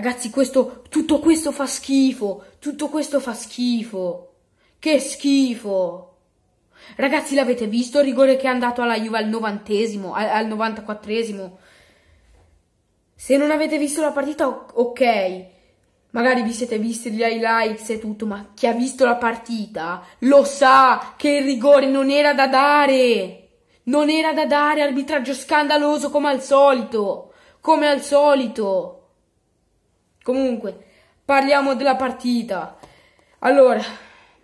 Ragazzi, questo, tutto questo fa schifo. Tutto questo fa schifo. Che schifo. Ragazzi, l'avete visto il rigore che è andato alla Juve al novantesimo, al, al 94esimo? Se non avete visto la partita, ok. Magari vi siete visti gli highlights e tutto, ma chi ha visto la partita lo sa che il rigore non era da dare. Non era da dare, arbitraggio scandaloso come al solito. Come al solito. Comunque, parliamo della partita. Allora,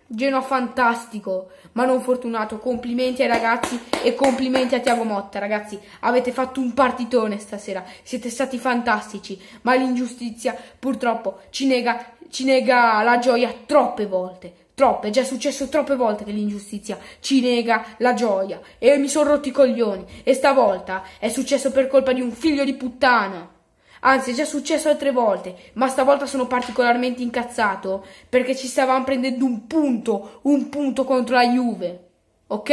Genoa fantastico, ma non fortunato. Complimenti ai ragazzi e complimenti a Tiago Motta. Ragazzi, avete fatto un partitone stasera. Siete stati fantastici, ma l'ingiustizia purtroppo ci nega, ci nega la gioia troppe volte troppe, è già successo troppe volte che l'ingiustizia ci nega la gioia e mi sono rotti i coglioni e stavolta è successo per colpa di un figlio di puttana. Anzi, è già successo altre volte, ma stavolta sono particolarmente incazzato perché ci stavamo prendendo un punto, un punto contro la Juve. Ok?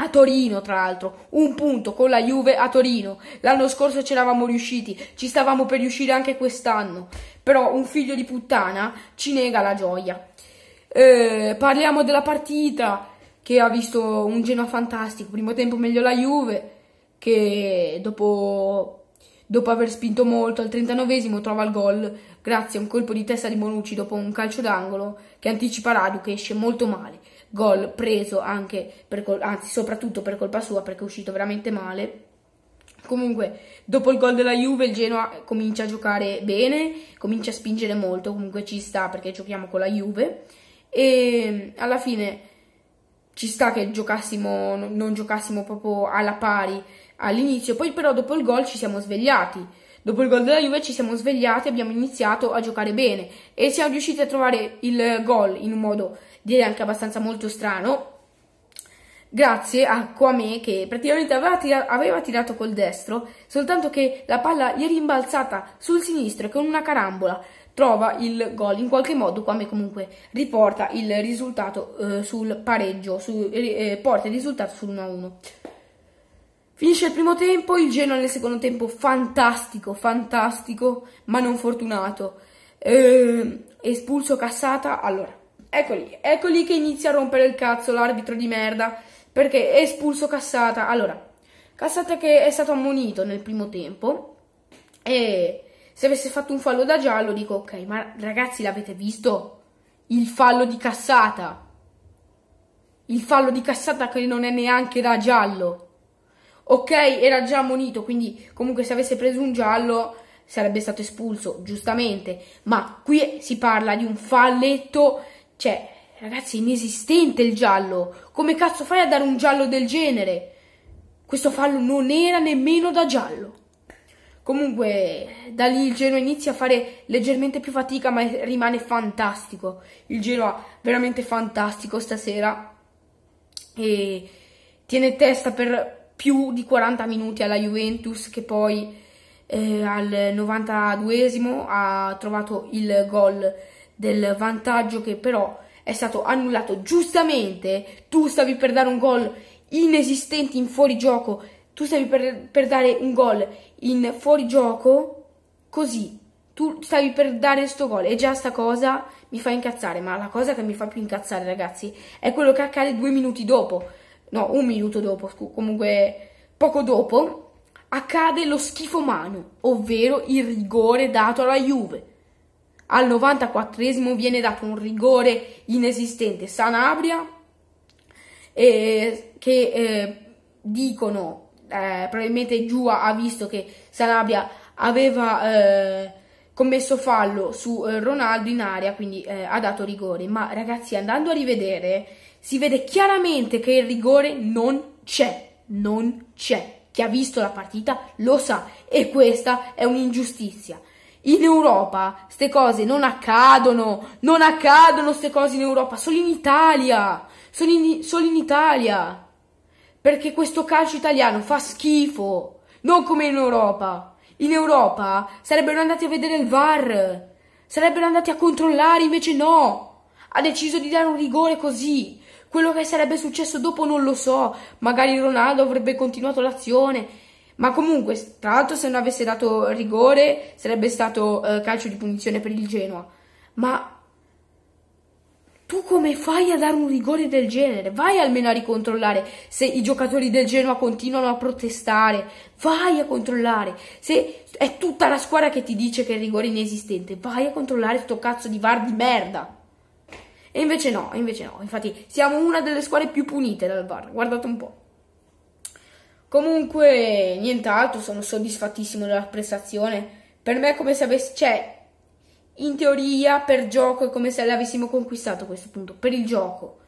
A Torino, tra l'altro, un punto con la Juve a Torino. L'anno scorso ce l'avamo riusciti, ci stavamo per riuscire anche quest'anno. Però un figlio di puttana ci nega la gioia. Eh, parliamo della partita che ha visto un Genoa fantastico, primo tempo meglio la Juve, che dopo Dopo aver spinto molto, al 39 esimo trova il gol grazie a un colpo di testa di Bonucci dopo un calcio d'angolo che anticipa Radu che esce molto male. Gol preso anche, per col- anzi soprattutto per colpa sua perché è uscito veramente male. Comunque, dopo il gol della Juve, il Genoa comincia a giocare bene, comincia a spingere molto, comunque ci sta perché giochiamo con la Juve. E alla fine ci sta che giocassimo, non giocassimo proprio alla pari all'inizio, poi però dopo il gol ci siamo svegliati. Dopo il gol della Juve ci siamo svegliati, abbiamo iniziato a giocare bene e siamo riusciti a trovare il gol in un modo direi anche abbastanza molto strano, grazie a Kwame che praticamente aveva, tira- aveva, tirato col destro, soltanto che la palla gli è rimbalzata sul sinistro e con una carambola trova il gol. In qualche modo Kwame comunque riporta il risultato eh, sul pareggio, su, eh, eh porta il risultato sull'1-1. Finisce il primo tempo, il Genoa nel secondo tempo fantastico, fantastico, ma non fortunato. Eh, espulso, cassata, allora, eccoli, eccoli che inizia a rompere il cazzo l'arbitro di merda, perché espulso, cassata, allora, cassata che è stato ammonito nel primo tempo, e se avesse fatto un fallo da giallo dico, ok, ma ragazzi l'avete visto? Il fallo di cassata! Il fallo di cassata che non è neanche da giallo! Ok, era già ammonito, quindi comunque se avesse preso un giallo sarebbe stato espulso, giustamente. Ma qui si parla di un falletto, cioè, ragazzi, inesistente il giallo. Come cazzo fai a dare un giallo del genere? Questo fallo non era nemmeno da giallo. Comunque, da lì il Genoa inizia a fare leggermente più fatica, ma rimane fantastico. Il Genoa veramente fantastico stasera. E tiene testa per più di 40 minuti alla Juventus che poi eh, al 92esimo ha trovato il gol del vantaggio che però è stato annullato giustamente. Tu stavi per dare un gol inesistente in fuorigioco, tu stavi per, per dare un gol in fuorigioco così. Tu stavi per dare sto gol e già sta cosa mi fa incazzare, ma la cosa che mi fa più incazzare ragazzi è quello che accade due minuti dopo no, un minuto dopo, comunque poco dopo, accade lo schifo mano, ovvero il rigore dato alla Juve. Al 94 esimo viene dato un rigore inesistente, Sanabria, eh, che eh, dicono, eh, probabilmente Giua ha visto che Sanabria aveva eh, commesso fallo su eh, Ronaldo in aria, quindi eh, ha dato rigore. Ma ragazzi, andando a rivedere, si vede chiaramente che il rigore non c'è, non c'è. Chi ha visto la partita lo sa e questa è un'ingiustizia. In Europa queste cose non accadono, non accadono queste cose in Europa, solo in Italia, solo in, solo in Italia. Perché questo calcio italiano fa schifo, non come in Europa in Europa sarebbero andati a vedere il VAR, sarebbero andati a controllare, invece no. Ha deciso di dare un rigore così. Quello che sarebbe successo dopo non lo so. Magari Ronaldo avrebbe continuato l'azione. Ma comunque, tra l'altro, se non avesse dato rigore, sarebbe stato eh, calcio di punizione per il Genoa. Ma tu come fai a dare un rigore del genere? Vai almeno a ricontrollare se i giocatori del Genoa continuano a protestare. Vai a controllare. Se è tutta la squadra che ti dice che il rigore è inesistente, vai a controllare sto cazzo di VAR di merda. E invece no, invece no. Infatti siamo una delle squadre più punite dal VAR. Guardate un po'. Comunque, nient'altro, sono soddisfattissimo della prestazione. Per me è come se avessi... Cioè, in teoria per gioco è come se l'avessimo conquistato questo punto, per il gioco.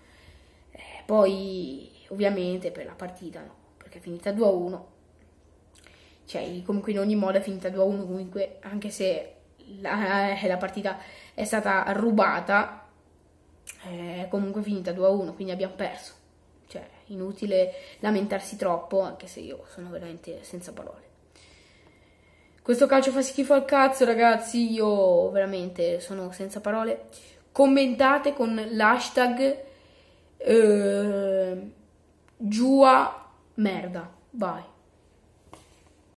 Eh, poi ovviamente per la partita no, perché è finita 2-1. Cioè comunque in ogni modo è finita 2-1 comunque anche se la, eh, la, partita è stata rubata, eh, è comunque finita 2-1 quindi abbiamo perso. Cioè inutile lamentarsi troppo anche se io sono veramente senza parole. Questo calcio fa schifo al cazzo, ragazzi. Io veramente sono senza parole. Commentate con l'hashtag eh, Giua Merda. Vai.